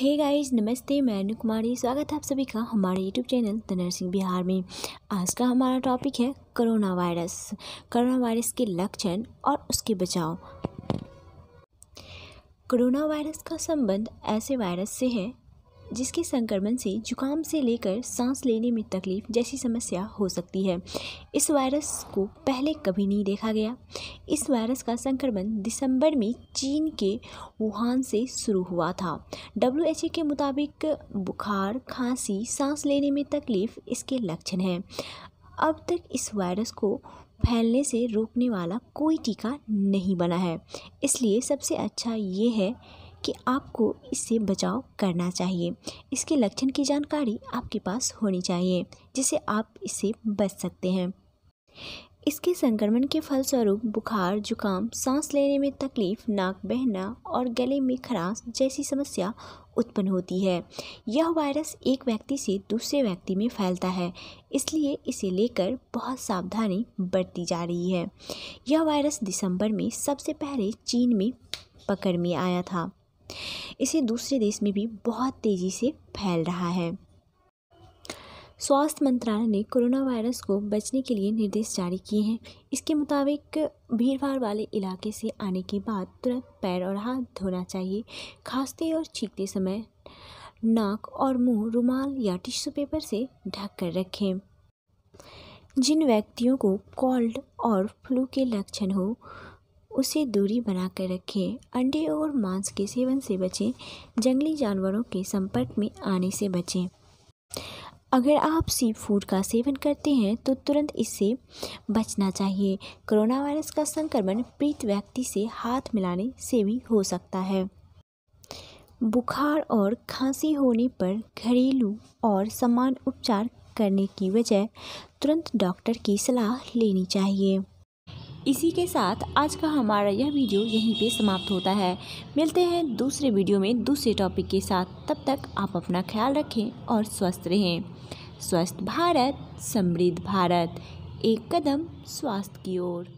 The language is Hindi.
हे गाइस नमस्ते मैं अनु कुमारी स्वागत है आप सभी का हमारे YouTube channel the nursing Bihar में आज का हमारा टॉपिक है कोरोना वायरस कोरोना वायरस के लक्षण और उसके बचाव कोरोना वायरस का संबंध ऐसे वायरस से है जिसके संक्रमण से जुकाम से लेकर सांस लेने में तकलीफ जैसी समस्या हो सकती है इस वायरस को पहले कभी नहीं देखा गया इस वायरस का संक्रमण दिसंबर में चीन के वुहान से शुरू हुआ था डब्ल्यू के मुताबिक बुखार खांसी सांस लेने में तकलीफ इसके लक्षण हैं अब तक इस वायरस को फैलने से रोकने वाला कोई टीका नहीं बना है इसलिए सबसे अच्छा ये है कि आपको इससे बचाव करना चाहिए इसके लक्षण की जानकारी आपके पास होनी चाहिए जिससे आप इससे बच सकते हैं इसके संक्रमण के फलस्वरूप बुखार जुकाम सांस लेने में तकलीफ नाक बहना और गले में खराश जैसी समस्या उत्पन्न होती है यह वायरस एक व्यक्ति से दूसरे व्यक्ति में फैलता है इसलिए इसे लेकर बहुत सावधानी बरती जा रही है यह वायरस दिसंबर में सबसे पहले चीन में पकड़ में आया था इसे दूसरे देश में भी बहुत तेज़ी से फैल रहा है स्वास्थ्य मंत्रालय ने कोरोना वायरस को बचने के लिए निर्देश जारी किए हैं इसके मुताबिक भीड़ भाड़ वाले इलाके से आने के बाद तुरंत पैर और हाथ धोना चाहिए खांसते और छींकते समय नाक और मुंह रुमाल या टिश्यू पेपर से ढक कर रखें जिन व्यक्तियों को कोल्ड और फ्लू के लक्षण हो उसे दूरी बनाकर रखें अंडे और मांस के सेवन से बचें जंगली जानवरों के संपर्क में आने से बचें अगर आप सी फूड का सेवन करते हैं तो तुरंत इससे बचना चाहिए कोरोना वायरस का संक्रमण पीड़ित व्यक्ति से हाथ मिलाने से भी हो सकता है बुखार और खांसी होने पर घरेलू और समान उपचार करने की वजह तुरंत डॉक्टर की सलाह लेनी चाहिए इसी के साथ आज का हमारा यह वीडियो यहीं पे समाप्त होता है मिलते हैं दूसरे वीडियो में दूसरे टॉपिक के साथ तब तक आप अपना ख्याल रखें और स्वस्थ रहें स्वस्थ भारत समृद्ध भारत एक कदम स्वास्थ्य की ओर